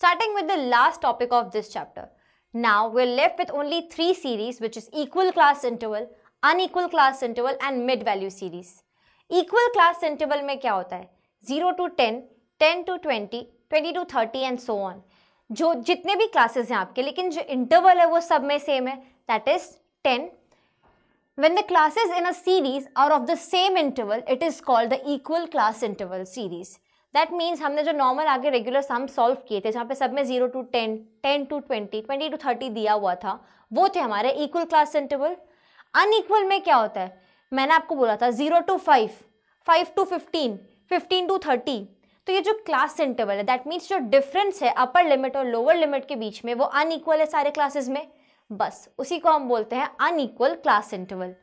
starting with the last topic of this chapter. Now we're left with only three series which is equal class interval, unequal class interval and mid value series. Equal class interval में क्या 0 to 10, 10 to 20, 20 to 30 and so on. जो jitne bhi classes hain aapke, lekin jo interval hai, wo sab mein same hai. That 10. When the classes in a series are of the same interval, it is called the equal class interval series. That means हमने जो normal आगे regular sum solve किए थे जहाँ पे सब में zero to ten ten to twenty twenty to thirty दिया हुआ था वो थे हमारे इक्वल क्लास इंटरवल अनइक्वल में क्या होता है मैंने आपको बोला था zero to five five to fifteen fifteen to thirty तो ये जो क्लास इंटरवल है दैट मीन्स जो डिफरेंस है अपर लिमिट और लोअर लिमिट के बीच में वो अनइक्वल है सारे क्लासेस में बस उसी को हम बोलते हैं unequal class interval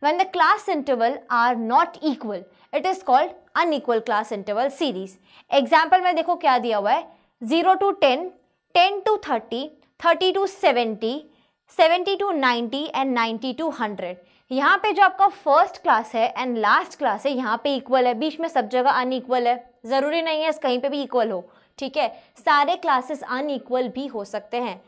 when the class interval are not equal it is called unequal class interval series example mein dekho kya diya hua hai 0 to 10 10 to 30 30 to 70 70 to 90 and 90 to 100 यहाँ पे जो आपका फर्स्ट क्लास है and last class है यहाँ पे equal है बीच में सब जगह अनइक्वल है ज़रूरी नहीं है कहीं पे भी इक्वल हो ठीक है सारे क्लासेस अनइक्वल भी हो सकते हैं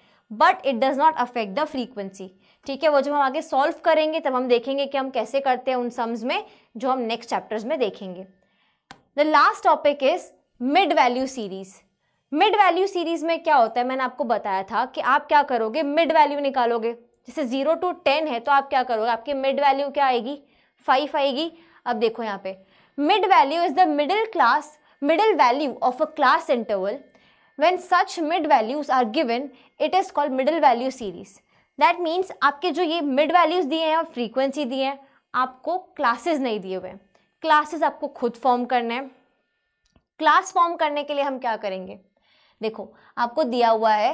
but it does not affect the frequency ठीक है वो जब हम आगे सॉल्व करेंगे तब हम देखेंगे कि हम कैसे करते हैं उन सम्स में जो हम नेक्स्ट चैप्टर्स में देखेंगे the last topic is mid value series mid value series में क्या होता है मैंने आपको बताया था कि आप क्या करोगे मिड वैल्यू निकालोगे जैसे जीरो टू टेन है तो आप क्या करोगे आपकी मिड वैल्यू क्या आएगी फाइव आएगी अब देखो यहाँ पे mid value is the middle class middle value of a class interval when such mid values are given it is called middle value series that means आपके जो ये मिड वैल्यूज़ दिए हैं और फ्रीक्वेंसी दिए हैं आपको क्लासेस नहीं दिए हुए क्लासेस आपको खुद फॉर्म करना है क्लास फॉर्म करने के लिए हम क्या करेंगे देखो आपको दिया हुआ है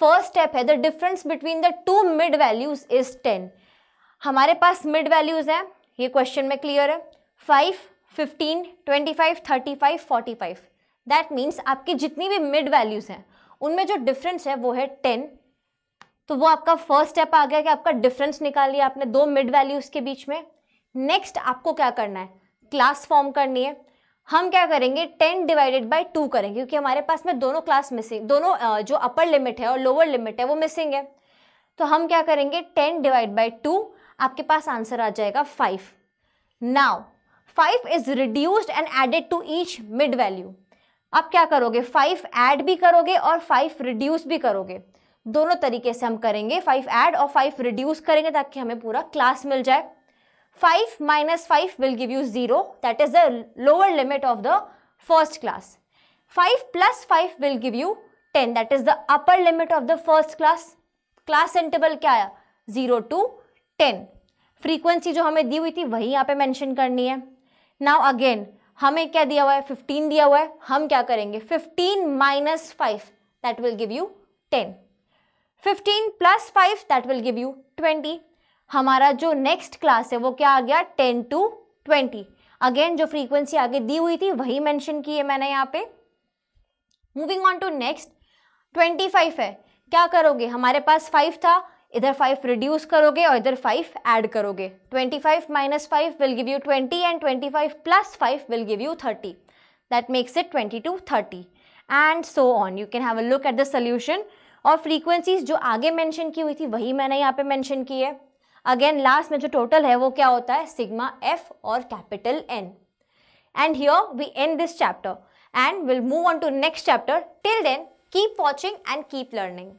फर्स्ट स्टेप है the difference between the two mid values is ten हमारे पास मिड वैल्यूज हैं ये क्वेश्चन में क्लियर है five fifteen twenty five thirty five forty five that means आपकी जितनी भी मिड वैल्यूज हैं उनमें जो डिफरेंस है वो है टेन तो वो आपका फर्स्ट स्टेप आ गया कि आपका डिफरेंस निकाल लिया आपने दो मिड वैल्यूज के बीच में नेक्स्ट आपको क्या करना है क्लास फॉर्म करनी है हम क्या करेंगे टेन डिवाइडेड बाई टू करेंगे क्योंकि हमारे पास में दोनों क्लास मिसिंग दोनों जो अपर लिमिट है और लोअर लिमिट है वो मिसिंग है तो हम क्या करेंगे टेन डिवाइड बाई टू आपके पास आंसर आ जाएगा five now five is reduced and added to each mid value आप क्या करोगे फाइव ऐड भी करोगे और फाइव रिड्यूस भी करोगे दोनों तरीके से हम करेंगे फाइव ऐड और फाइव रिड्यूस करेंगे ताकि हमें पूरा क्लास मिल जाए five minus five will give you zero that is the lower limit of the first class five plus five will give you ten that is the upper limit of the first class class interval क्या आया zero to ten frequency जो हमें दी हुई थी वही यहाँ पे mention करनी है नाउ अगेन हमें क्या दिया हुआ है फिफ्टीन दिया हुआ है हम क्या करेंगे fifteen minus five that will give you ten fifteen plus five that will give you twenty हमारा जो नेक्स्ट क्लास है वो क्या आ गया टेन टू ट्वेंटी अगेन जो फ्रीक्वेंसी आगे दी हुई थी वही मैंशन की है मैंने यहाँ पे moving on to next twenty five है क्या करोगे हमारे पास फाइव था इधर फाइव रिड्यूस करोगे और इधर फाइव ऐड करोगे twenty five minus five will give you twenty and twenty five plus five will give you thirty that makes it twenty to thirty and so on you can have a look at the solution और frequencies जो आगे mention की हुई थी वही मैंने यहाँ पे मेंशन की है अगेन लास्ट में जो टोटल है वो क्या होता है सिग्मा एफ और capital N and here we end this chapter and will move on to next chapter till then keep watching and keep learning